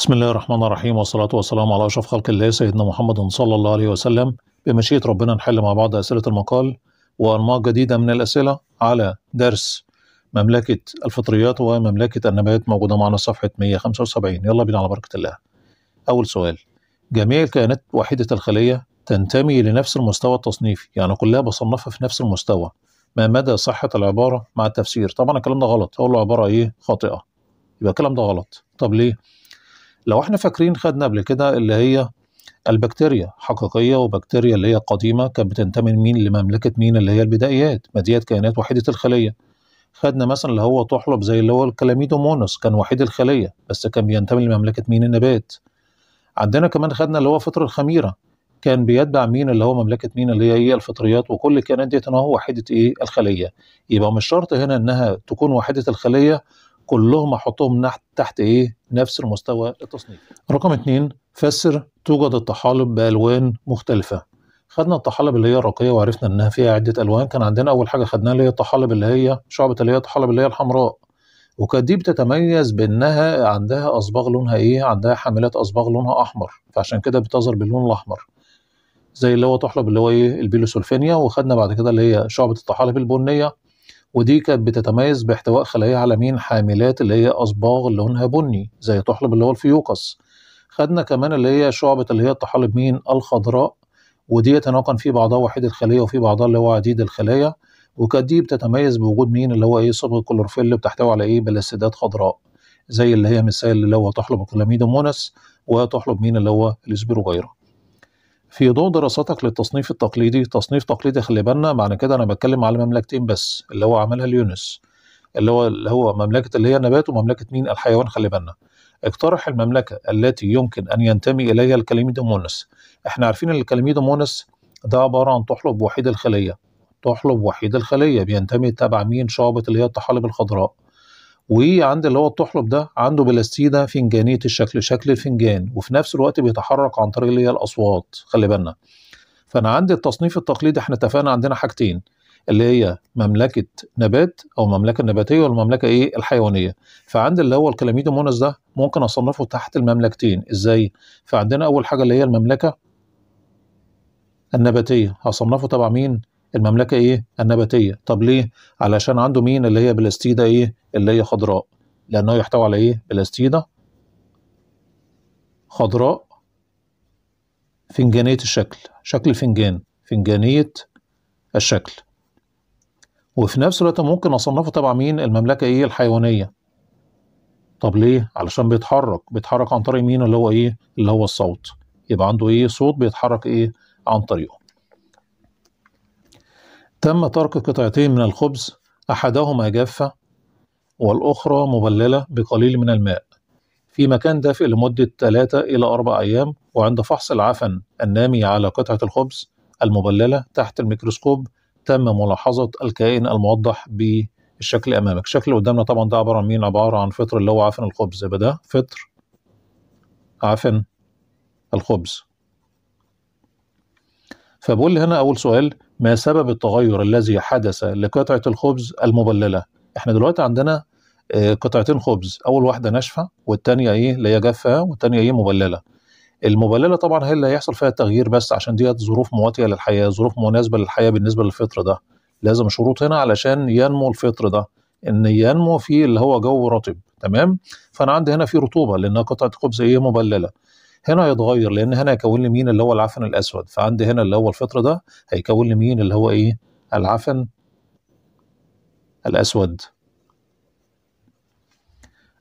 بسم الله الرحمن الرحيم والصلاة والسلام على أشرف خلق الله سيدنا محمد صلى الله عليه وسلم بمشيئة ربنا نحل مع بعض أسئلة المقال وأنواع جديدة من الأسئلة على درس مملكة الفطريات ومملكة النبات موجودة معنا صفحة 175 يلا بينا على بركة الله أول سؤال جميع الكائنات وحيدة الخلية تنتمي لنفس المستوى التصنيفي يعني كلها بصنفها في نفس المستوى ما مدى صحة العبارة مع التفسير طبعا الكلام ده غلط أقول له عبارة إيه خاطئة يبقى الكلام ده غلط طب ليه لو احنا فاكرين خدنا قبل كده اللي هي البكتيريا حقيقيه وبكتيريا اللي هي قديمه كانت بتنتمي لمين لمملكه مين اللي هي البدائيات ما ديت كائنات وحيده الخليه خدنا مثلا اللي هو طحلب زي اللي هو الكلاميدومونس كان وحيد الخليه بس كان بينتمي لمملكه مين النبات عندنا كمان خدنا اللي هو فطر الخميره كان بيتبع مين اللي هو مملكه مين اللي هي الفطريات وكل الكائنات ديت هو وحيده ايه الخليه يبقى مش شرط هنا انها تكون وحيده الخليه كلهم احطهم تحت ايه نفس المستوى التصنيف رقم اثنين فسر توجد الطحالب بالوان مختلفه خدنا الطحالب اللي هي الرقيه وعرفنا انها فيها عده الوان كان عندنا اول حاجه خدناها اللي هي الطحالب اللي هي شعبه اللي هي الطحالب اللي هي الحمراء وكانت دي بتتميز بانها عندها اصباغ لونها ايه عندها حاملات اصباغ لونها احمر فعشان كده بتظهر باللون الاحمر زي اللي هو طحلب اللي هو ايه البيلوسولفينيا وخدنا بعد كده اللي هي شعبه الطحالب البنيه ودي كانت بتتميز باحتواء خلايا على مين حاملات اللي هي أصباغ لونها بني زي طحلب اللي هو الفيوكس خدنا كمان اللي هي شعبة اللي هي الطحالب مين الخضراء ودي يتناقل كان في بعضها وحيد الخلية وفي بعضها اللي هو عديد الخلايا وكانت دي بتتميز بوجود مين اللي هو ايه صبغ الكلوروفيل بتحتوي على ايه بلاستيدات خضراء زي اللي هي مثال اللي هو تحلب الكلاميدومونس وتحلب مين اللي هو الاسبروغيرا في ضوء دراستك للتصنيف التقليدي تصنيف تقليدي خلي بالنا معنى كده انا بتكلم على مملكتين بس اللي هو عملها اليونس اللي هو اللي هو مملكه اللي هي النبات ومملكه مين الحيوان خلي بالنا اقترح المملكه التي يمكن ان ينتمي اليها الكليميدومونس احنا عارفين ان الكليميدومونس ده عباره عن تحلب وحيد الخليه تحلب وحيد الخليه بينتمي تبع مين شعبه اللي هي الطحالب الخضراء وعند اللي هو الطحلب ده عنده بلاستيدة فنجانية الشكل شكل الفنجان وفي نفس الوقت بيتحرك عن طريق اللي هي الأصوات خلي بالنا فأنا عندي التصنيف التقليدي احنا اتفقنا عندنا حاجتين اللي هي مملكة نبات أو المملكة النباتية والمملكة إيه الحيوانية فعند اللي هو الكلاميدومونس ده ممكن أصنفه تحت المملكتين إزاي؟ فعندنا أول حاجة اللي هي المملكة النباتية هصنفه تبع مين؟ المملكه ايه النباتيه طب ليه علشان عنده مين اللي هي بلاستيدا ايه اللي هي خضراء لانه يحتوي على ايه بلاستيدا خضراء فنجانيه الشكل شكل الفنجان فنجانيه الشكل وفي نفس الوقت ممكن اصنفه تبع مين المملكه ايه الحيوانيه طب ليه علشان بيتحرك بيتحرك عن طريق مين اللي هو ايه اللي هو الصوت يبقى عنده ايه صوت بيتحرك ايه عن طريقه تم ترك قطعتين من الخبز أحدهما جافة والأخرى مبللة بقليل من الماء في مكان دافئ لمدة 3 إلى 4 أيام وعند فحص العفن النامي على قطعة الخبز المبللة تحت الميكروسكوب تم ملاحظة الكائن الموضح بالشكل أمامك الشكل اللي قدامنا طبعا ده عبارة عن مين عبارة عن فطر اللي هو عفن الخبز يبقى ده فطر عفن الخبز فبقول لي هنا أول سؤال ما سبب التغير الذي حدث لقطعه الخبز المبلله احنا دلوقتي عندنا آه، قطعتين خبز اول واحده ناشفه والثانيه ايه اللي هي جافه والثانيه ايه مبلله المبلله طبعا هي اللي هيحصل فيها التغيير بس عشان ديت ظروف مواتيه للحياه ظروف مناسبه للحياه بالنسبه للفطر ده لازم شروط هنا علشان ينمو الفطر ده ان ينمو في اللي هو جو رطب تمام فانا عندي هنا في رطوبه لانها قطعه خبز ايه مبلله هنا هيتغير لان هنا هيكون لي مين اللي هو العفن الاسود فعندي هنا اللي هو الفطر ده هيكون لي مين اللي هو ايه العفن الاسود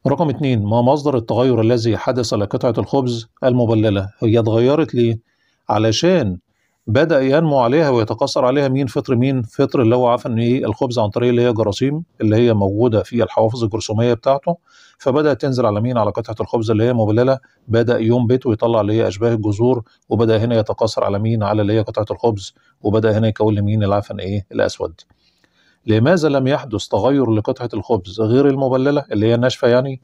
رقم اتنين ما مصدر التغير الذي حدث لقطعة الخبز المبللة هي اتغيرت ليه علشان بدأ ينمو عليها ويتكاثر عليها مين فطر مين فطر اللي هو عفن ايه الخبز عن طريق اللي هي جراثيم اللي هي موجودة في الحوافظ الجرثومية بتاعته فبدات تنزل على مين على قطعه الخبز اللي هي مبلله بدا ينبت ويطلع اللي هي اشباه الجذور وبدا هنا يتقاصر على مين على اللي هي قطعه الخبز وبدا هنا يكون لمين العفن ايه الاسود لماذا لم يحدث تغير لقطعه الخبز غير المبلله اللي هي الناشفه يعني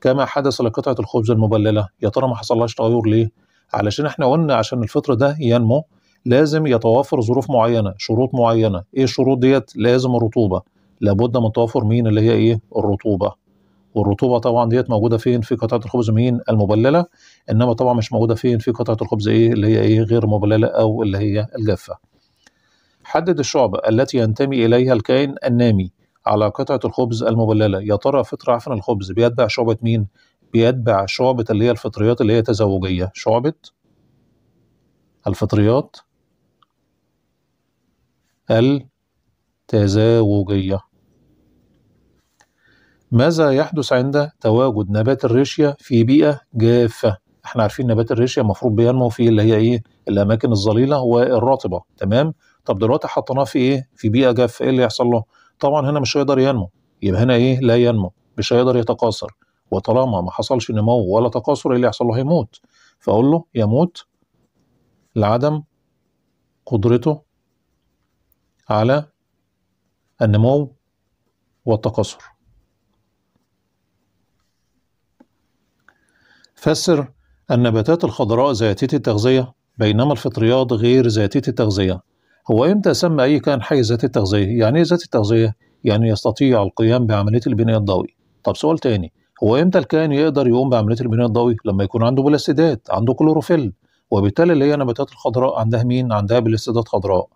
كما حدث لقطعه الخبز المبلله يا ترى ما حصلهاش تغير ليه علشان احنا قلنا عشان الفطر ده ينمو لازم يتوافر ظروف معينه شروط معينه ايه الشروط ديت لازم الرطوبه لابد من توافر مين اللي هي ايه الرطوبه والرطوبه طبعا ديت موجوده فين في قطعه الخبز مين المبلله انما طبعا مش موجوده فين في قطعه الخبز ايه اللي هي ايه غير مبلله او اللي هي الجافه حدد الشعبة التي ينتمي إليها الكائن النامي على قطعة الخبز المبللة يا ترى فطر عفن الخبز بيتبع شعبة مين؟ بيتبع شعبة اللي هي الفطريات اللي هي تزوجية شعبة الفطريات التزاوجية ماذا يحدث عند تواجد نبات الريشيا في بيئة جافة احنا عارفين نبات الريشيا المفروض بينمو في اللي هي ايه الاماكن الظليله والرطبه تمام طب دلوقتي حطيناه في ايه في بيئه جافه ايه اللي يحصل له طبعا هنا مش هيقدر ينمو يبقى هنا ايه لا ينمو مش هيقدر يتكاثر وطالما ما حصلش نمو ولا تكاثر ايه اللي يحصل له هيموت فاقول له يموت لعدم قدرته على النمو والتكاثر فسر النباتات الخضراء ذاتية التغذية بينما الفطريات غير ذاتية التغذية هو إمتى سمى أي كائن حي ذاتي التغذية؟ يعني إيه ذات التغذية؟ يعني يستطيع القيام بعملية البناء الضوئي طب سؤال تاني هو إمتى الكائن يقدر يقوم بعملية البناء الضوئي؟ لما يكون عنده بلاستيدات عنده كلوروفيل وبالتالي اللي هي النباتات الخضراء عندها مين؟ عندها بلاستيدات خضراء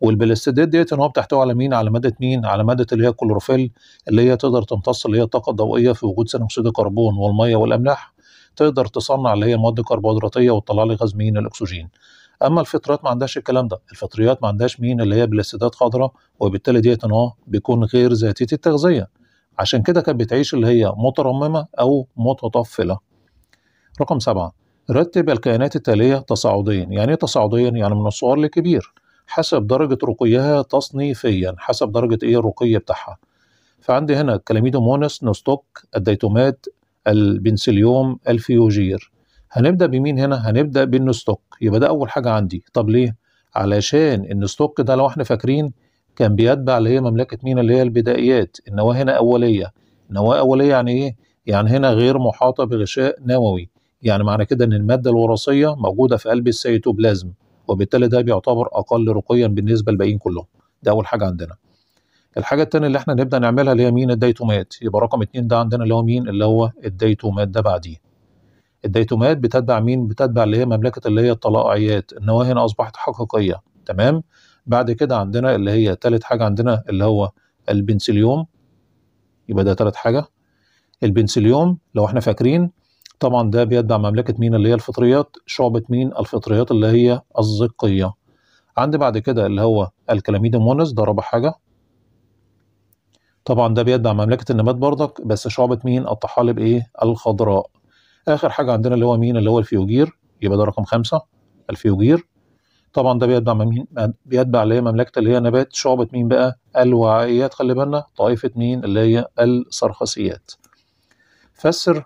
والبلاستيدات ديت ان هو بتحتوي على مين على ماده مين على ماده اللي هي الكلوروفيل اللي هي تقدر تمتص اللي هي الطاقه الضوئيه في وجود ثاني اكسيد الكربون والميه والاملاح تقدر تصنع اللي هي المواد الكربوهيدراتيه وتطلع لي غاز مين الاكسجين اما الفطريات ما عندهاش الكلام ده الفطريات ما عندهاش مين اللي هي بلاستيدات خضراء وبالتالي ديت نوع بيكون غير ذاتيه التغذيه عشان كده كانت بتعيش اللي هي مترممه او متطفله رقم سبعة رتب الكائنات التاليه تصاعديا يعني ايه تصاعديا يعني من الصغار للكبير حسب درجة رقيها تصنيفيا حسب درجة ايه الرقي بتاعها فعندي هنا كلاميدومونس نوستوك الديتومات البنسليوم الفيوجير هنبدا بمين هنا هنبدا بالنستوك يبقى ده اول حاجه عندي طب ليه علشان النستوك ده لو احنا فاكرين كان بيتبع اللي هي مملكه مين اللي هي البدائيات النواه هنا اوليه النواه اوليه يعني ايه يعني هنا غير محاطه بغشاء نووي يعني معنى كده ان الماده الوراثيه موجوده في قلب السيتوبلازم وبالتالي ده بيعتبر اقل رقيا بالنسبه للباقيين كلهم ده اول حاجه عندنا الحاجه الثانيه اللي احنا نبدا نعملها اللي هي مين الديتومات يبقى رقم اتنين ده عندنا اللي هو مين اللي هو الديتومات ده بعديه الديتومات بتتبع مين بتتبع اللي هي مملكه اللي هي الطلائعيات ان هو هنا اصبحت حقيقيه تمام بعد كده عندنا اللي هي ثالث حاجه عندنا اللي هو البنسليوم يبقى ده ثالث حاجه البنسليوم لو احنا فاكرين طبعا ده بيتبع مملكه مين اللي هي الفطريات شعبه مين الفطريات اللي هي الزقيه عندي بعد كده اللي هو الكلاميدومونس مونس ده رابع حاجه طبعا ده بيدعم مملكه النبات بردك بس شعبه مين الطحالب ايه الخضراء اخر حاجه عندنا اللي هو مين اللي هو الفيوجير يبقى ده رقم خمسة الفيوجير طبعا ده بيتبع مين بيتبع اللي هي مملكه اللي هي نبات شعبه مين بقى الوعائيات خلي بالنا طائفه مين اللي هي الصرخسيات فسر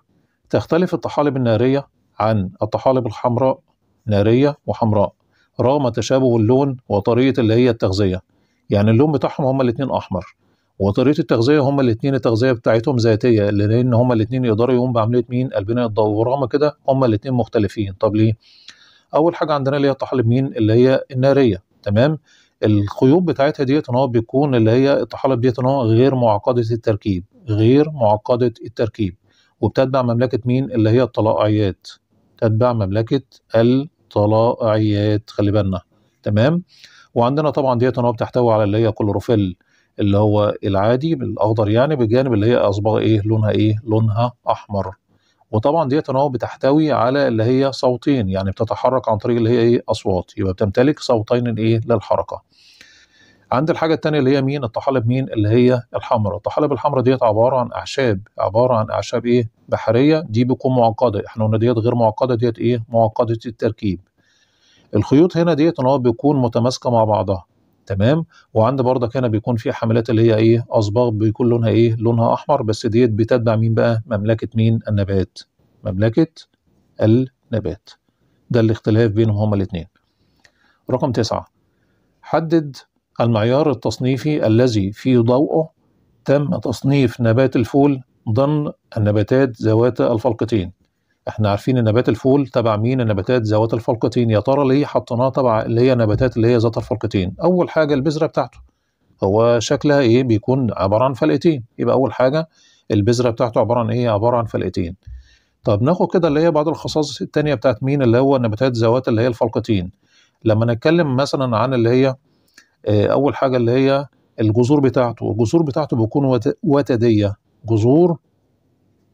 تختلف الطحالب الناريه عن الطحالب الحمراء ناريه وحمراء رغم تشابه اللون وطريقه اللي هي التغذيه يعني اللون بتاعهم هما الاثنين احمر وطريقه التغذيه هما الاثنين التغذيه بتاعتهم ذاتيه لان هما الاثنين يقدروا يقوموا بعمليه مين البناء الضوء ورغم كده هما الاثنين مختلفين طب ليه اول حاجه عندنا اللي هي طحالب مين اللي هي الناريه تمام الخيوط بتاعتها ديت ان هو بيكون اللي هي الطحالب ديت ان هو غير معقده التركيب غير معقده التركيب وبتتبع مملكه مين اللي هي الطلائعيات تتبع مملكه الطلائعيات خلي بالنا تمام وعندنا طبعا ديت ان هو بتحتوي على اللي هي كلوروفيل اللي هو العادي بالاخضر يعني بجانب اللي هي اصبغ ايه لونها ايه لونها احمر وطبعا ديت ان هو بتحتوي على اللي هي صوتين يعني بتتحرك عن طريق اللي هي ايه اصوات يبقى بتمتلك صوتين ايه للحركه عند الحاجة التانية اللي هي مين الطحالب مين اللي هي الحمراء الطحالب الحمراء ديت عبارة عن أعشاب عبارة عن أعشاب إيه بحرية دي بتكون معقدة إحنا قلنا ديت غير معقدة ديت إيه معقدة التركيب الخيوط هنا ديت إن هو بيكون متماسكة مع بعضها تمام وعند برضك هنا بيكون في حملات اللي هي ايه اصباغ بيكون لونها ايه لونها احمر بس ديت بتتبع مين بقى مملكه مين النبات مملكه النبات ده الاختلاف بينهم هما الاثنين رقم تسعة حدد المعيار التصنيفي الذي في ضوءه تم تصنيف نبات الفول ضمن النباتات ذوات الفلقتين احنا عارفين نبات الفول تبع مين النباتات ذوات الفلقتين يا ترى ليه حطيناه تبع اللي هي نباتات اللي هي ذات الفلقتين اول حاجه البذره بتاعته هو شكلها ايه بيكون عباره عن فلقتين يبقى اول حاجه البذره بتاعته عباره عن ايه عباره عن فلقتين طب ناخد كده اللي هي بعض الخصائص التانية بتاعت مين اللي هو النباتات ذوات اللي هي الفلقتين لما نتكلم مثلا عن اللي هي آه، اول حاجه اللي هي الجذور بتاعته الجذور بتاعته بتكون وتديه جذور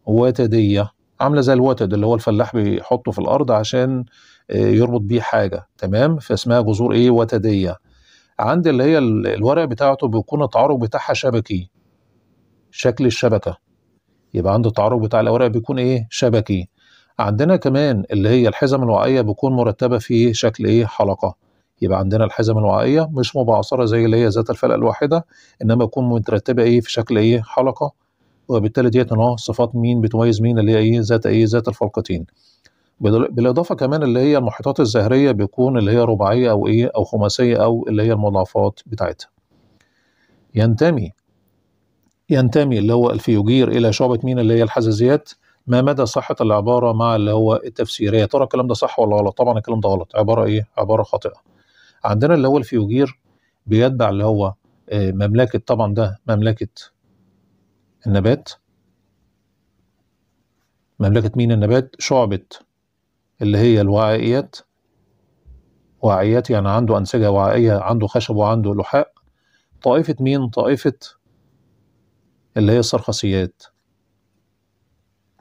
وتديه عامله زي الوتد اللي هو الفلاح بيحطه في الارض عشان آه، يربط بيه حاجه تمام فاسمها جذور ايه وتديه عند اللي هي الورق بتاعته بيكون التعارض بتاعها شبكي شكل الشبكه يبقى عند التعارض بتاع الاوراق بيكون ايه شبكي عندنا كمان اللي هي الحزم الوعائيه بتكون مرتبه في شكل ايه حلقه يبقى عندنا الحزم الوعائيه مش مبعثره زي اللي هي ذات الفلقه الواحده انما يكون مترتبه ايه في شكل ايه حلقه وبالتالي ديت نوع صفات مين بتميز مين اللي هي ايه ذات ايه ذات الفلقتين بالاضافه كمان اللي هي المحيطات الزهريه بيكون اللي هي رباعيه او ايه او خماسيه او اللي هي المضاعفات بتاعتها ينتمي ينتمي اللي هو الفيوجير الى شعبه مين اللي هي الحزازيات ما مدى صحة العبارة مع اللي هو التفسير يا ترى الكلام ده صح ولا غلط طبعا الكلام ده غلط عبارة ايه عبارة خاطئة عندنا اللي هو الفيوجير بيتبع اللي هو آه، مملكة طبعا ده مملكة النبات مملكة مين النبات شعبة اللي هي الوعائيات وعائيات يعني عنده أنسجة وعائية عنده خشب وعنده لحاء طائفة مين طائفة اللي هي السرخسيات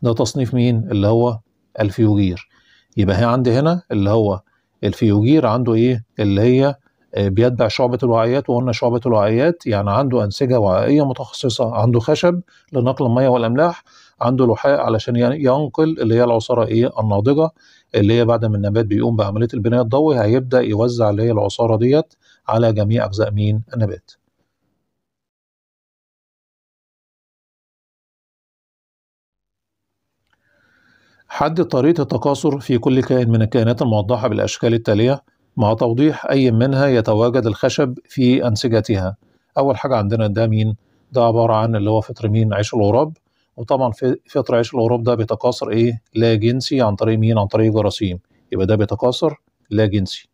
ده تصنيف مين اللي هو الفيوجير يبقى هي عندي هنا اللي هو الفيوجير عنده ايه اللي هي آه، بيتبع شعبة الوعيات وقلنا شعبة الوعيات يعني عنده أنسجة وعائية متخصصة عنده خشب لنقل المية والأملاح عنده لحاء علشان ينقل اللي هي العصارة إيه الناضجة اللي هي بعد ما النبات بيقوم بعملية البناء الضوئي هيبدأ يوزع اللي هي العصارة ديت على جميع أجزاء مين النبات حدد طريقة التكاثر في كل كائن من الكائنات الموضحة بالأشكال التالية مع توضيح أي منها يتواجد الخشب في أنسجتها أول حاجة عندنا ده مين؟ ده عبارة عن اللي هو فطر مين؟ عيش الغراب وطبعا فطر عيش الغراب ده بيتكاثر إيه؟ لا جنسي عن طريق مين؟ عن طريق جراثيم يبقى ده بيتكاثر لا جنسي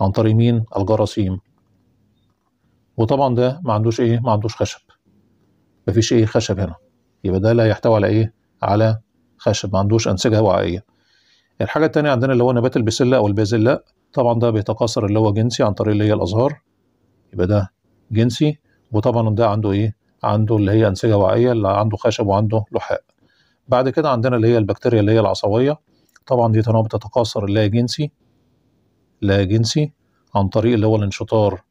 عن طريق مين؟ الجراثيم وطبعا ده ما عندوش ايه ما عندوش خشب مفيش ايه خشب هنا يبقى ده لا يحتوي على ايه على خشب ما عندوش انسجه وعائيه الحاجة التانية عندنا اللي هو نبات البسلة أو البازلاء طبعا ده بيتكاثر اللي هو جنسي عن طريق اللي هي الأزهار يبقى ده جنسي وطبعا ده عنده إيه؟ عنده اللي هي أنسجة وعية اللي عنده خشب وعنده لحاء بعد كده عندنا اللي هي البكتيريا اللي هي العصوية طبعا دي تنوع بتتكاثر اللي هي جنسي لا جنسي عن طريق اللي هو الانشطار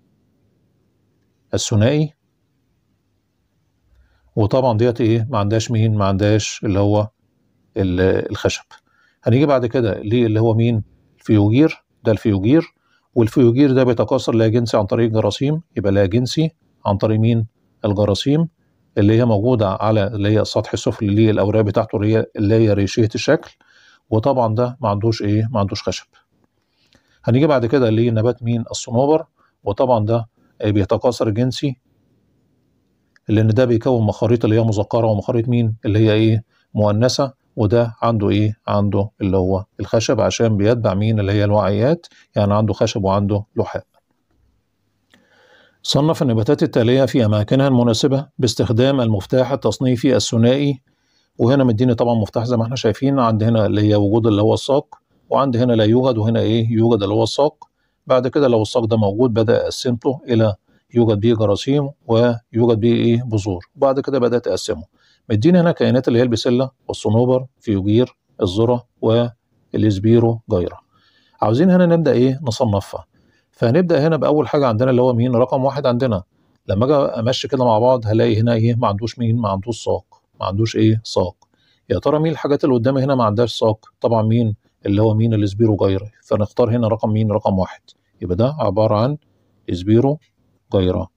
الثنائي وطبعا ديت ايه ما عندهاش مين ما عندهاش اللي هو الخشب هنيجي بعد كده ليه اللي هو مين الفيوجير ده الفيوجير والفيوجير ده بيتكاثر لا جنسي عن طريق الجراثيم يبقى لا جنسي عن طريق مين الجراثيم اللي هي موجودة على اللي هي السطح السفلي الاوراق بتاعته اللي هي اللي هي ريشية الشكل وطبعا ده ما عندوش إيه ما عندوش خشب هنيجي بعد كده لنبات مين الصنوبر وطبعا ده بيتكاثر جنسي لأن ده بيكون مخاريط اللي هي مذكرة ومخاريط مين اللي هي إيه مؤنثة وده عنده ايه عنده اللي هو الخشب عشان بيتبع مين اللي هي الوعيات يعني عنده خشب وعنده لحاء صنف النباتات التالية في أماكنها المناسبة باستخدام المفتاح التصنيفي الثنائي وهنا مديني طبعا مفتاح زي ما احنا شايفين عند هنا اللي هي وجود اللي هو الساق وعند هنا لا يوجد وهنا ايه يوجد اللي هو الساق بعد كده لو الساق ده موجود بدأ أقسمته إلى يوجد به جراثيم ويوجد به ايه بذور وبعد كده بدأت أقسمه مدينا هنا كائنات اللي هي البسله والصنوبر فيوجير الذره والاسبيرو جايرا عاوزين هنا نبدا ايه نصنفها فهنبدا هنا باول حاجه عندنا اللي هو مين رقم واحد عندنا لما اجي امشي كده مع بعض هلاقي هنا ايه ما عندوش مين ما عندوش ساق ما عندوش ايه ساق يا ترى مين الحاجات اللي قدامي هنا ما عندهاش ساق طبعا مين اللي هو مين الاسبيرو جايرا فنختار هنا رقم مين رقم واحد يبقى ده عباره عن اسبيرو جايرا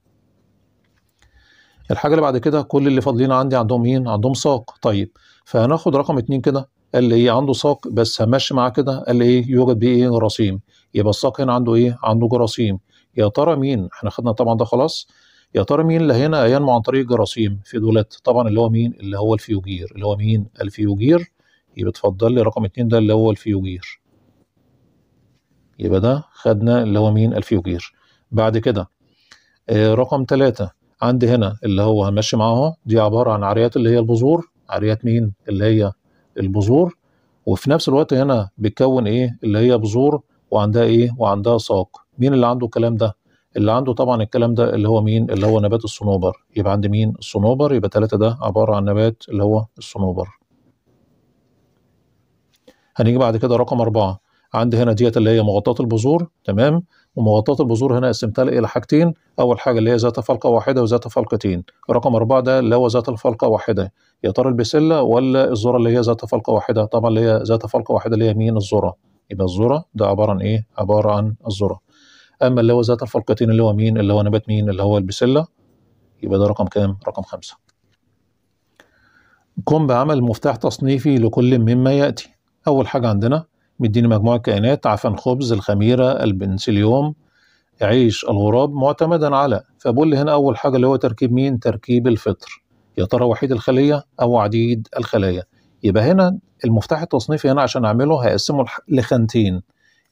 الحاجه اللي بعد كده كل اللي فاضلين عندي عندهم مين عندهم ساق طيب فهناخد رقم اتنين كده قال لي ايه عنده ساق بس همشي معاه كده قال لي ايه يوجد بيه ايه جراثيم يبقى الساق هنا عنده ايه عنده جراثيم يا ترى مين احنا خدنا طبعا ده خلاص يا ترى مين اللي هنا ينمو عن طريق جراثيم في دولات طبعا اللي هو مين اللي هو الفيوجير اللي هو مين الفيوجير يبقى اتفضل لي رقم اتنين ده اللي هو الفيوجير يبقى ده خدنا اللي هو مين الفيوجير بعد كده آه، رقم ثلاثة عندي هنا اللي هو هنمشي معاها دي عباره عن عريات اللي هي البذور عريات مين اللي هي البذور وفي نفس الوقت هنا بتكون ايه اللي هي بذور وعندها ايه وعندها ساق مين اللي عنده الكلام ده اللي عنده طبعا الكلام ده اللي هو مين اللي هو نبات الصنوبر يبقى عند مين الصنوبر يبقى ثلاثة ده عبارة عن نبات اللي هو الصنوبر هنيجي بعد كده رقم أربعة عندي هنا ديت اللي هي مغطاة البذور تمام ومغطاة البذور هنا قسمتها إلى حاجتين أول حاجة اللي هي ذات فلقة واحدة وذات فلقتين رقم أربعة ده اللي هو ذات الفلقة واحدة يا ترى البسلة ولا الذرة اللي هي ذات فلقة واحدة طبعا اللي هي ذات فلقة واحدة اللي هي مين الذرة يبقى الذرة ده عبارة عن إيه؟ عبارة عن الذرة أما اللي هو ذات الفلقتين اللي هو مين؟ اللي هو نبات مين؟ اللي هو البسلة يبقى ده رقم كام؟ رقم خمسة قم بعمل مفتاح تصنيفي لكل مما يأتي أول حاجة عندنا مديني مجموعة كائنات عفن خبز الخميرة البنسليوم عيش الغراب معتمدا على فبقول لي هنا أول حاجة اللي هو تركيب مين تركيب الفطر يا ترى وحيد الخلية أو عديد الخلايا يبقى هنا المفتاح التصنيفي هنا عشان أعمله هيقسمه لخانتين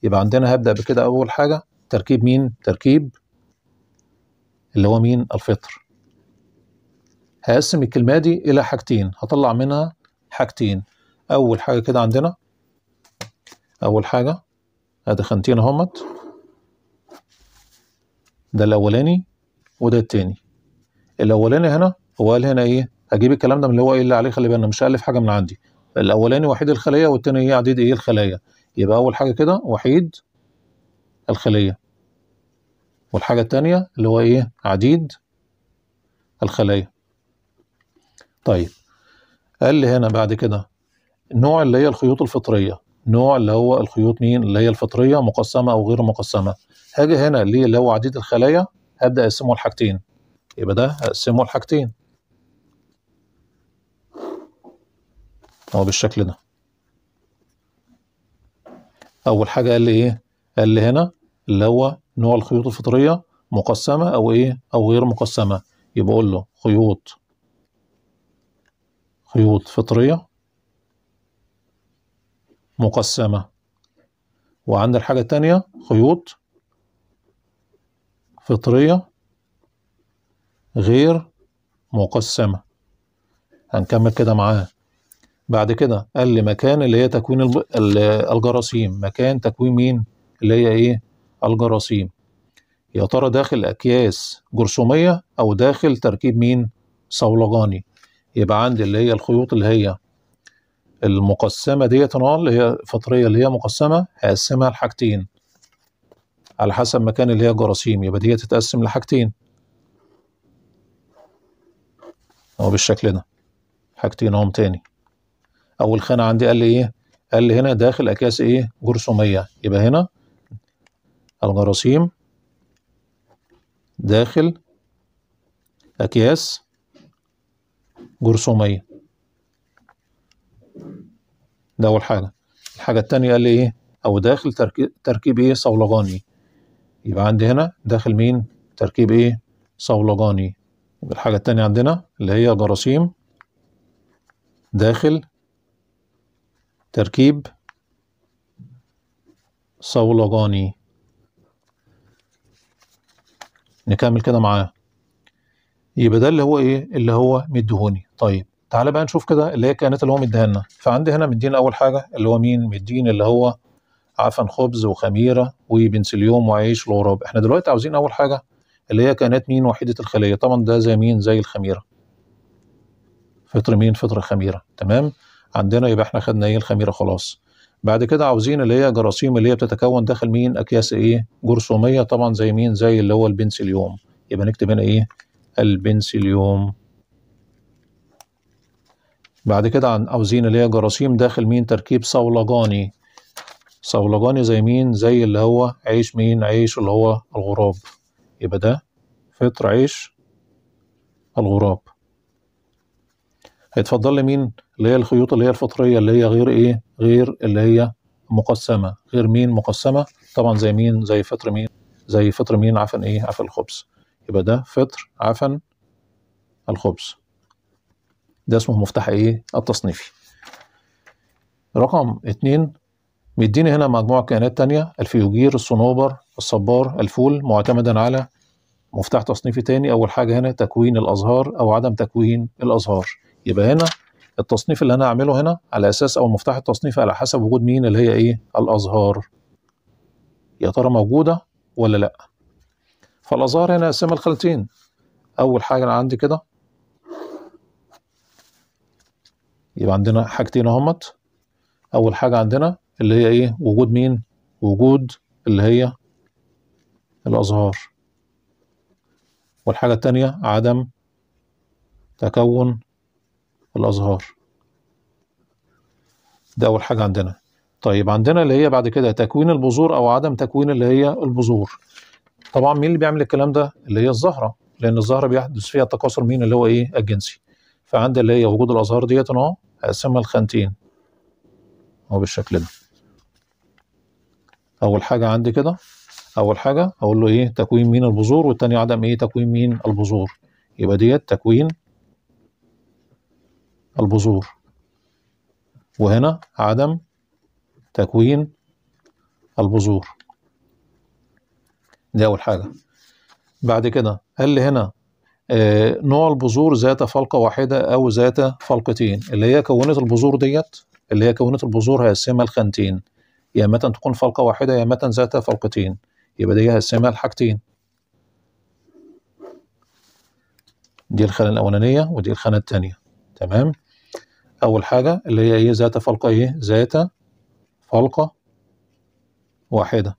يبقى عندنا هبدأ بكده أول حاجة تركيب مين تركيب اللي هو مين الفطر هقسم الكلمة دي إلى حاجتين هطلع منها حاجتين أول حاجة كده عندنا اول حاجه ادي خانتين اهمت ده الاولاني وده التاني الاولاني هنا هو قال هنا ايه هجيب الكلام ده من اللي هو ايه اللي عليه خلي بالنا مش هالف حاجه من عندي الاولاني وحيد الخليه والتاني ايه عديد ايه الخلايا يبقى اول حاجه كده وحيد الخليه والحاجه التانيه اللي هو ايه عديد الخلايا طيب قال لي هنا بعد كده نوع اللي هي الخيوط الفطريه نوع اللي هو الخيوط مين اللي هي الفطريه مقسمه او غير مقسمه هاجي هنا اللي هو عديد الخلايا هبدا اقسمه لحاجتين يبقى ده هقسمه لحاجتين هو بالشكل ده اول حاجه قال لي ايه قال لي هنا اللي هو نوع الخيوط الفطريه مقسمه او ايه او غير مقسمه يبقى اقول له خيوط خيوط فطريه مقسمة وعند الحاجة التانية خيوط فطرية غير مقسمة هنكمل كده معاه بعد كده قال لي مكان اللي هي تكوين الجراثيم مكان تكوين مين اللي هي ايه الجراثيم يا ترى داخل اكياس جرثوميه او داخل تركيب مين صولجاني يبقى عندي اللي هي الخيوط اللي هي المقسمه ديت اهو اللي هي الفطريه اللي هي مقسمه هقسمها لحاجتين على حسب مكان اللي هي جراثيم يبقى دي تتقسم لحاجتين اهو بالشكل ده حاجتين اهم تاني اول خانه عندي قال لي ايه قال لي هنا داخل اكياس ايه جرثوميه يبقى هنا الجراثيم داخل اكياس جرثوميه ده أول حاجة الحاجة التانية قال لي إيه أو داخل تركيب, تركيب إيه صولجاني يبقى عندي هنا داخل مين تركيب إيه صولجاني الحاجة التانية عندنا اللي هي جراثيم داخل تركيب صولجاني نكمل كده معاه يبقى ده اللي هو ايه اللي هو مدهوني طيب تعالى بقى نشوف كده اللي هي الكائنات اللي هو مديها لنا فعندي هنا مدينا اول حاجه اللي هو مين مدين اللي هو عفن خبز وخميره وبنسليوم وعيش وغراب احنا دلوقتي عاوزين اول حاجه اللي هي كائنات مين وحيده الخليه طبعا ده زي مين زي الخميره فطر مين فطر خميره تمام عندنا يبقى احنا خدنا ايه الخميره خلاص بعد كده عاوزين اللي هي جراثيم اللي هي بتتكون داخل مين اكياس ايه جرثوميه طبعا زي مين زي اللي هو البنسليوم يبقى نكتب هنا ايه البنسليوم بعد كده عاوزين اللي هي جراثيم داخل مين تركيب صولجاني صولجاني زي مين زي اللي هو عيش مين عيش اللي هو الغراب يبقى ده فطر عيش الغراب هيتفضل لي مين اللي هي الخيوط اللي هي الفطرية اللي هي غير ايه غير اللي هي مقسمة غير مين مقسمة طبعا زي مين زي فطر مين زي فطر مين عفن ايه عفن الخبز يبقى ده فطر عفن الخبز ده اسمه مفتاح ايه التصنيفي رقم اتنين مديني هنا مجموعة كائنات تانية الفيوجير الصنوبر الصبار الفول معتمدا على مفتاح تصنيفي تاني أول حاجة هنا تكوين الأزهار أو عدم تكوين الأزهار يبقى هنا التصنيف اللي أنا هعمله هنا على أساس أو مفتاح التصنيف على حسب وجود مين اللي هي إيه الأزهار يا ترى موجودة ولا لأ فالأزهار هنا اسمها الخلتين أول حاجة أنا عندي كده يبقى عندنا حاجتين اهمت اول حاجه عندنا اللي هي ايه وجود مين وجود اللي هي الازهار والحاجه التانية عدم تكون الازهار ده اول حاجه عندنا طيب عندنا اللي هي بعد كده تكوين البذور او عدم تكوين اللي هي البذور طبعا مين اللي بيعمل الكلام ده اللي هي الزهره لان الزهره بيحدث فيها تكاثر مين اللي هو ايه الجنسي فعند اللي هي وجود الازهار ديت اهو هقسمها الخانتين هو بالشكل ده اول حاجه عندي كده اول حاجه اقول له ايه تكوين مين البذور والتاني عدم ايه تكوين مين البذور يبقى ديت تكوين البذور وهنا عدم تكوين البذور دي اول حاجه بعد كده قال لي هنا آه، نوع البذور ذات فلقة واحدة أو ذات فلقتين اللي هي كونت البذور ديت اللي هي كونت البذور هيقسمها لخانتين يا متى تكون فلقة واحدة يا متى ذات فلقتين يبقى دي هيقسمها لحاجتين دي الخانة الأولانية ودي الخانة التانية تمام أول حاجة اللي هي إيه ذات فلقة إيه ذات فلقة واحدة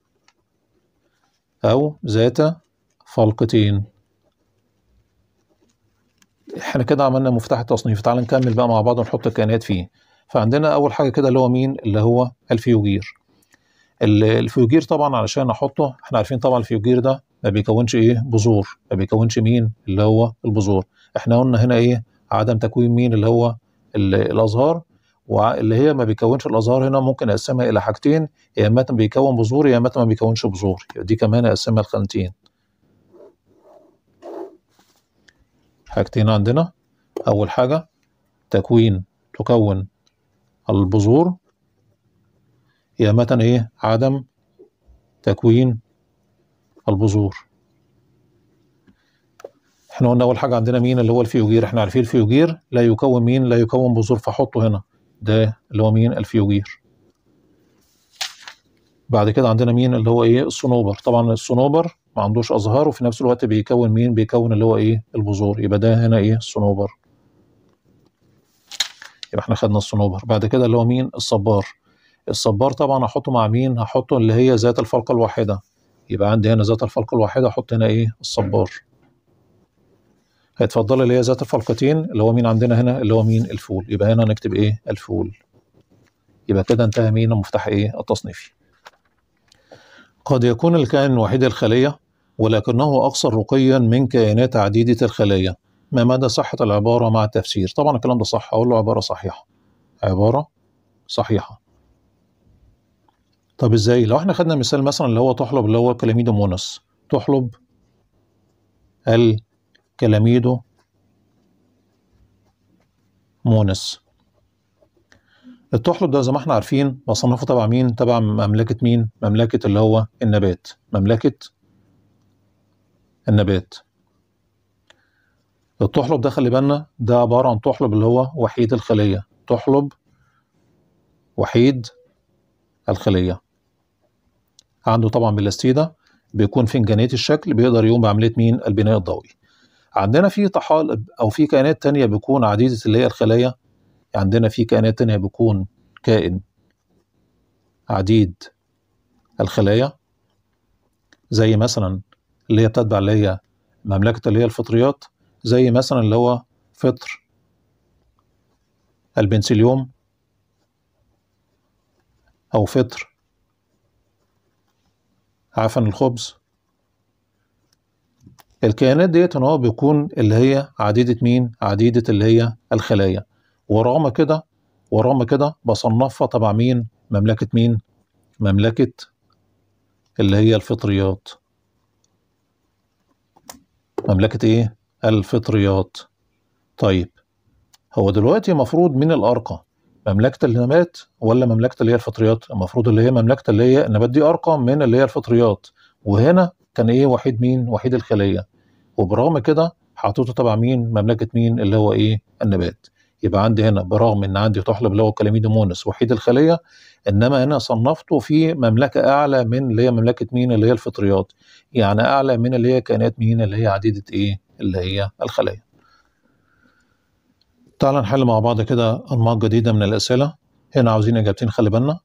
أو ذات فلقتين احنا كده عملنا مفتاح التصنيف تعال نكمل بقى مع بعض ونحط الكائنات فيه فعندنا اول حاجه كده اللي هو مين اللي هو الفيوجير الفيوجير طبعا علشان احطه احنا عارفين طبعا الفيوجير ده ما بيكونش ايه بذور ما بيكونش مين اللي هو البذور احنا قلنا هنا ايه عدم تكوين مين اللي هو الازهار واللي هي ما بيكونش الازهار هنا ممكن اقسمها الى حاجتين يا اما بيكون بذور يا اما ما بيكونش بذور دي كمان اقسمها لخانتين حاجتين عندنا أول حاجة تكوين تكون البذور يا إيه عدم تكوين البذور احنا قلنا أول حاجة عندنا مين اللي هو الفيوجير احنا عارفين الفيوجير لا يكون مين لا يكون بذور فحطه هنا ده اللي هو مين الفيوجير بعد كده عندنا مين اللي هو ايه الصنوبر طبعا الصنوبر عندوش ازهار وفي نفس الوقت بيكون مين بيكون اللي هو ايه البذور يبقى ده هنا ايه الصنوبر يبقى احنا خدنا الصنوبر بعد كده اللي هو مين الصبار الصبار طبعا هحطه مع مين هحطه اللي هي ذات الفلقه الواحده يبقى عندي هنا ذات الفلقه الواحده احط هنا ايه الصبار هيتفضل اللي هي ذات الفلقتين اللي هو مين عندنا هنا اللي هو مين الفول يبقى هنا هنكتب ايه الفول يبقى كده انتهى مين المفتاح ايه التصنيفي قد يكون الكائن الوحيد الخليه ولكنه أكثر رقيا من كائنات عديدة الخلايا ما مدى صحة العبارة مع التفسير طبعا الكلام ده صح أقول له عبارة صحيحة عبارة صحيحة طب ازاي لو احنا خدنا مثال مثلا اللي هو تحلب اللي هو كلاميدو مونس تحلب الكلاميدو مونس التحلب ده زي ما احنا عارفين بصنفه تبع مين تبع مملكه مين مملكه اللي هو النبات مملكه النبات الطحلب ده خلي بالنا ده عبارة عن طحلب اللي هو وحيد الخلية طحلب وحيد الخلية عنده طبعا بلاستيدا بيكون فنجانية الشكل بيقدر يقوم بعملية مين البناء الضوئي عندنا في طحالب أو في كائنات تانية بيكون عديدة اللي هي الخلايا عندنا في كائنات تانية بيكون كائن عديد الخلايا زي مثلا اللي هي بتتبع اللي هي مملكة اللي هي الفطريات زي مثلا اللي هو فطر البنسليوم أو فطر عفن الخبز الكائنات ديت ان هو بيكون اللي هي عديدة مين؟ عديدة اللي هي الخلايا ورغم كده ورغم كده بصنفها تبع مين؟ مملكة مين؟ مملكة اللي هي الفطريات مملكة إيه؟ الفطريات طيب هو دلوقتي مفروض مين الأرقى مملكة النبات ولا مملكة اللي هي الفطريات المفروض اللي هي مملكة اللي هي النبات دي أرقى من اللي هي الفطريات وهنا كان إيه وحيد مين وحيد الخلية وبرغم كده حطيته تبع مين مملكة مين اللي هو إيه النبات يبقى عندي هنا برغم ان عندي طحلب اللي هو كلاميدومونس وحيد الخليه انما هنا صنفته في مملكه اعلى من اللي هي مملكه مين اللي هي الفطريات يعني اعلى من اللي هي كائنات مين اللي هي عديده ايه اللي هي الخلايا تعال نحل مع بعض كده انماط جديده من الاسئله هنا عاوزين اجابتين خلي بالنا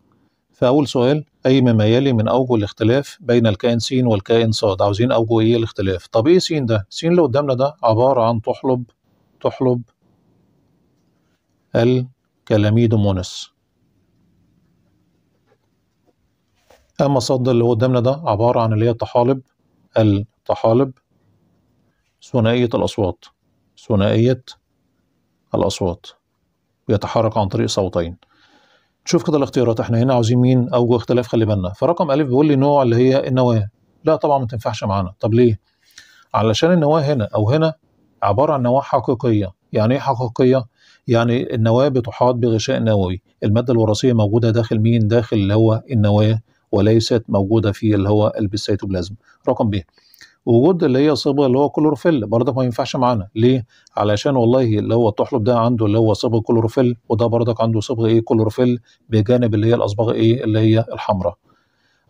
فاول سؤال اي مما يلي من اوجه الاختلاف بين الكائن س والكائن ص عاوزين اوجه ايه الاختلاف طب ايه س ده س اللي قدامنا ده عباره عن تحلب تحلب الكلاميدومونس أما الصد اللي قدامنا ده عبارة عن اللي هي الطحالب الطحالب ثنائية الأصوات ثنائية الأصوات بيتحرك عن طريق صوتين شوف كده الاختيارات احنا هنا عاوزين مين اوجه اختلاف خلي بالنا فرقم ا بيقول لي نوع اللي هي النواه لا طبعا ما تنفعش معانا طب ليه علشان النواه هنا او هنا عباره عن نواه حقيقيه يعني ايه حقيقيه يعني النواة بتحاط بغشاء نووي المادة الوراثية موجودة داخل مين داخل اللي هو النواة وليست موجودة في اللي هو البسيتوبلازم رقم ب وجود اللي هي صبغه اللي هو كلوروفيل برضك ما ينفعش معانا ليه علشان والله اللي هو الطحلب ده عنده اللي هو صبغه كلوروفيل وده برضك عنده صبغه ايه كلوروفيل بجانب اللي هي الاصبغه ايه اللي هي الحمراء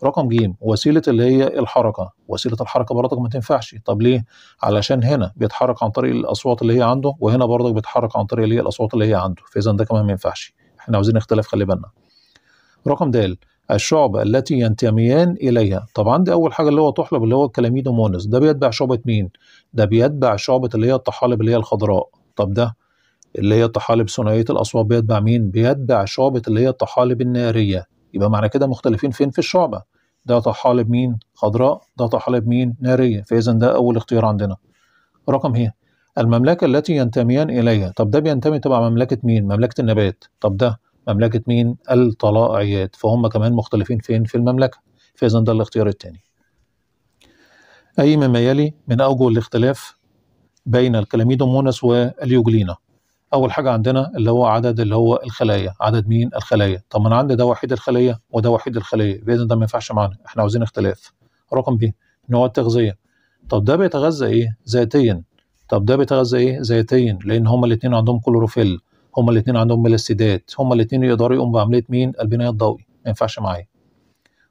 رقم ج وسيله اللي هي الحركه وسيله الحركه برضك ما تنفعش طب ليه علشان هنا بيتحرك عن طريق الاصوات اللي هي عنده وهنا برضك بيتحرك عن طريق اللي هي الاصوات اللي هي عنده فاذا ده كمان ما ينفعش احنا عاوزين اختلاف خلي بالنا رقم د الشعب التي ينتميان اليها طب عندي اول حاجه اللي هو طحلب اللي هو الكلاميدومونس ده بيتبع شعبه مين ده بيتبع شعبه اللي هي الطحالب اللي هي الخضراء طب ده اللي هي الطحالب ثنائيه الاصوات بيتبع مين بيتبع شعبه اللي هي الطحالب الناريه يبقى معنى كده مختلفين فين في الشعبة ده طحالب مين خضراء ده طحالب مين نارية فإذا ده أول اختيار عندنا رقم هي إيه؟ المملكة التي ينتميان إليها طب ده بينتمي تبع مملكة مين مملكة النبات طب ده مملكة مين الطلائعيات فهم كمان مختلفين فين في المملكة فإذا ده الاختيار الثاني أي مما يلي من أوجه الاختلاف بين الكلاميدومونس واليوجلينا اول حاجه عندنا اللي هو عدد اللي هو الخلايا عدد مين الخلايا طب ما انا عندي ده وحيد الخليه وده وحيد الخليه باذن ده ما ينفعش معانا احنا عاوزين اختلاف رقم ب نوع التغذيه طب ده بيتغذى ايه ذاتيا طب ده بيتغذى ايه ذاتيا لان هما الاثنين عندهم كلوروفيل هما الاثنين عندهم ميلاسيدات هما الاثنين يقدروا يقوموا بعمليه مين البناء الضوئي ما ينفعش معايا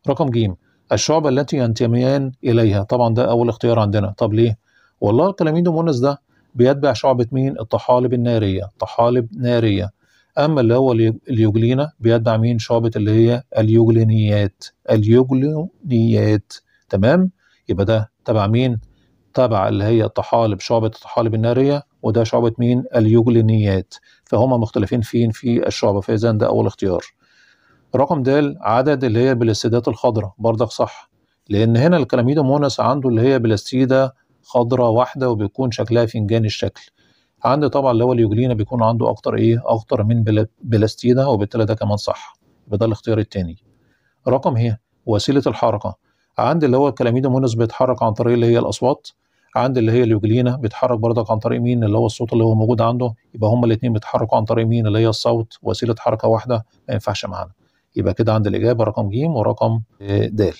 رقم ج الشعب التي ينتميان اليها طبعا ده اول اختيار عندنا طب ليه والله الكلامين مونس ده بيتبع شعبة مين؟ الطحالب النارية طحالب نارية أما اللي هو اليوجلينا بيتبع مين؟ شعبة اللي هي اليوجلينيات اليوجلينيات تمام؟ يبقى ده تبع مين؟ تبع اللي هي الطحالب شعبة الطحالب النارية وده شعبة مين؟ اليوجلينيات فهما مختلفين فين في الشعبة فإذا ده أول اختيار رقم د عدد اللي هي البلاستيدات الخضراء برضك صح لأن هنا الكلاميدو مونس عنده اللي هي بلاستيدا خضراء واحده وبيكون شكلها فنجان الشكل عند طبعا اللي هو اليوجلينا بيكون عنده اكتر ايه اكتر من بلاستيدا وبالتالي ده كمان صح يبقى ده الاختيار التاني رقم هي إيه؟ وسيله الحركه عند اللي هو الكلاميدومونس بيتحرك عن طريق اللي هي الاصوات عند اللي هي اليوجلينا بيتحرك برضك عن طريق مين اللي هو الصوت اللي هو موجود عنده يبقى هما الاثنين بيتحركوا عن طريق مين اللي هي الصوت وسيله حركه واحده ما ينفعش معانا يبقى كده عند الاجابه رقم ج ورقم آه، د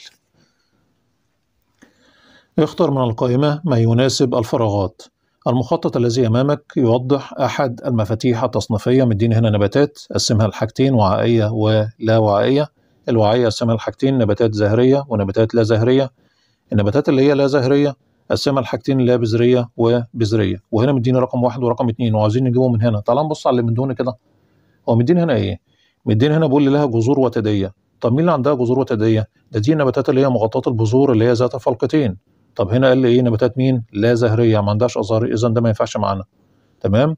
اختر من القائمة ما يناسب الفراغات المخطط الذي أمامك يوضح أحد المفاتيح التصنيفية مدين هنا نباتات قسمها لحاجتين وعائية ولا وعائية الوعائية قسمها لحاجتين نباتات زهرية ونباتات لا زهرية النباتات اللي هي لا زهرية قسمها لحاجتين لا بذرية وبذرية وهنا مديني رقم واحد ورقم اتنين وعايزين نجيبهم من هنا تعال نبص على اللي من دون كده هو مديني هنا ايه؟ مديني هنا بيقول لها جذور وتدية طب مين اللي عندها جذور وتدية؟ ده دي النباتات اللي هي مغطاة البذور اللي هي ذات فلقتين طب هنا قال لي ايه نباتات مين لا زهريه ما عندهاش ازهار اذا ده ما ينفعش معانا تمام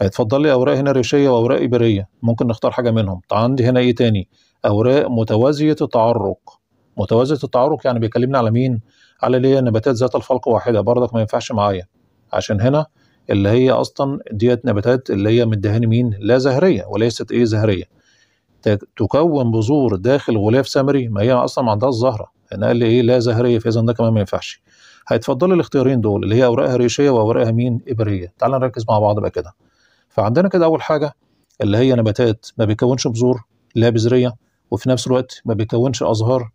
هيتفضل لي اوراق هنا ريشيه واوراق ابريه ممكن نختار حاجه منهم عندي هنا ايه تاني اوراق متوازيه التعرق متوازيه التعرق يعني بيكلمنا على مين على اللي هي نباتات ذات الفلق واحده برضك ما ينفعش معايا عشان هنا اللي هي اصلا ديت نباتات اللي هي مدهاني مين لا زهريه وليست ايه زهريه تكون بذور داخل غلاف سمري ما هي اصلا ما عندهاش زهره انا قال لي ايه لا زهريه فاذا ده كمان ما ينفعش هيتفضل الاختيارين دول اللي هي اوراقها ريشيه واوراقها مين ابريه تعال نركز مع بعض بقى كده فعندنا كده اول حاجه اللي هي نباتات ما بيكونش بذور لا بذريه وفي نفس الوقت ما بيكونش ازهار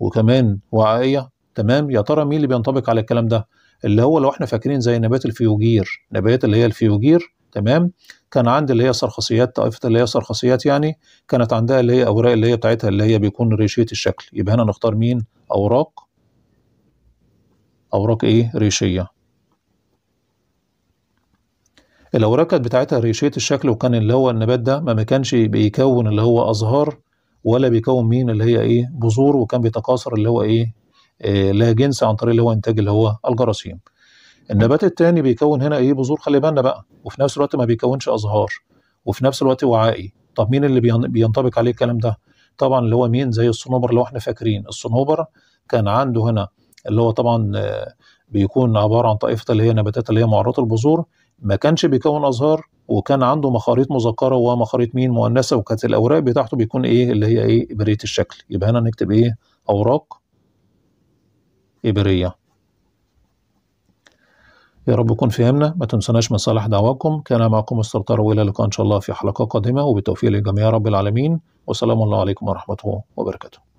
وكمان وعائيه تمام يا ترى مين اللي بينطبق على الكلام ده اللي هو لو احنا فاكرين زي نبات الفيوجير نبات اللي هي الفيوجير تمام كان عندي اللي هي سرخصيات طائفه اللي هي سرخصيات يعني كانت عندها اللي هي اوراق اللي هي بتاعتها اللي هي بيكون ريشيه الشكل يبقى هنا نختار مين اوراق اوراق ايه ريشيه الاوراق كانت بتاعتها ريشيه الشكل وكان اللي هو النبات ده ما كانش بيكون اللي هو ازهار ولا بيكون مين اللي هي ايه بذور وكان بيتكاثر اللي هو ايه, إيه لا جنس عن طريق اللي هو انتاج اللي هو الجراثيم النبات التاني بيكون هنا ايه بذور خلي بالنا بقى وفي نفس الوقت ما بيكونش ازهار وفي نفس الوقت وعائي طب مين اللي بينطبق عليه الكلام ده طبعا اللي هو مين زي الصنوبر اللي احنا فاكرين الصنوبر كان عنده هنا اللي هو طبعا آه، بيكون عباره عن طائفه اللي هي نباتات اللي هي معرضه البذور ما كانش بيكون ازهار وكان عنده مخاريط مذكره ومخاريط مين مؤنثه وكانت الاوراق بتاعته بيكون ايه اللي هي ايه ابريه الشكل يبقى هنا نكتب ايه اوراق ابريه يا رب يكون فهمنا ما تنسناش من صالح دعواكم كان معكم مستر طارق والى اللقاء ان شاء الله في حلقه قادمه وبالتوفيق للجميع رب العالمين والسلام الله عليكم ورحمته وبركاته